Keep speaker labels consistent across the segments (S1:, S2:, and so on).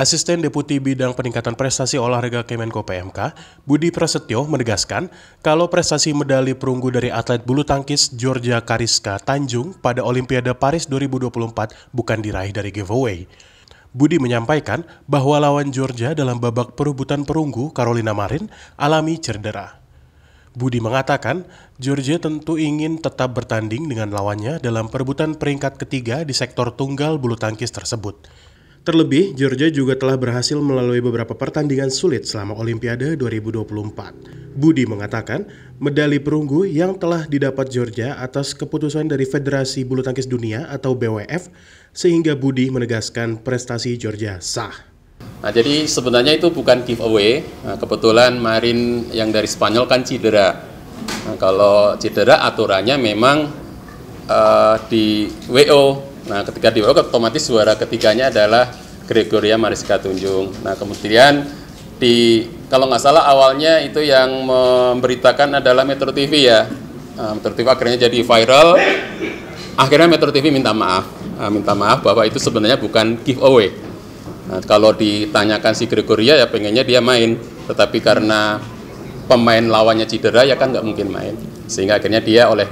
S1: Asisten Deputi Bidang Peningkatan Prestasi Olahraga Kemenko PMK, Budi Prasetyo menegaskan kalau prestasi medali perunggu dari atlet bulu tangkis Georgia Kariska Tanjung pada Olimpiade Paris 2024 bukan diraih dari giveaway. Budi menyampaikan bahwa lawan Georgia dalam babak perebutan perunggu Carolina Marin alami cedera. Budi mengatakan, Georgia tentu ingin tetap bertanding dengan lawannya dalam perebutan peringkat ketiga di sektor tunggal bulu tangkis tersebut. Terlebih, Georgia juga telah berhasil melalui beberapa pertandingan sulit selama Olimpiade 2024. Budi mengatakan, medali perunggu yang telah didapat Georgia atas keputusan dari Federasi Bulu Tangkis Dunia atau BWF, sehingga Budi menegaskan prestasi Georgia sah.
S2: Nah, jadi sebenarnya itu bukan giveaway. Nah, kebetulan Marin yang dari Spanyol kan cedera. Nah, kalau cedera aturannya memang uh, di WO Nah, ketika di walkout otomatis suara ketiganya adalah Gregoria Mariska Tunjung. Nah, kemudian di kalau nggak salah awalnya itu yang memberitakan adalah Metro TV ya. Nah, Metro TV akhirnya jadi viral. Akhirnya Metro TV minta maaf, nah, minta maaf bahwa itu sebenarnya bukan giveaway. Nah, kalau ditanyakan si Gregoria ya pengennya dia main, tetapi karena pemain lawannya cedera ya kan nggak mungkin main. Sehingga akhirnya dia oleh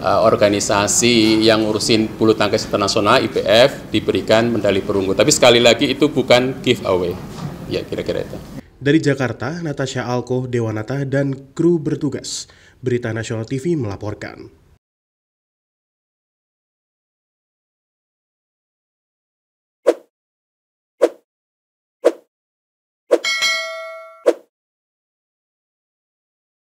S2: uh, organisasi yang ngurusin bulu tangkis internasional IPF diberikan medali perunggu. Tapi sekali lagi itu bukan giveaway. Ya kira-kira itu.
S1: Dari Jakarta, Natasha Alko, Dewanata, dan kru bertugas. Berita Nasional TV melaporkan.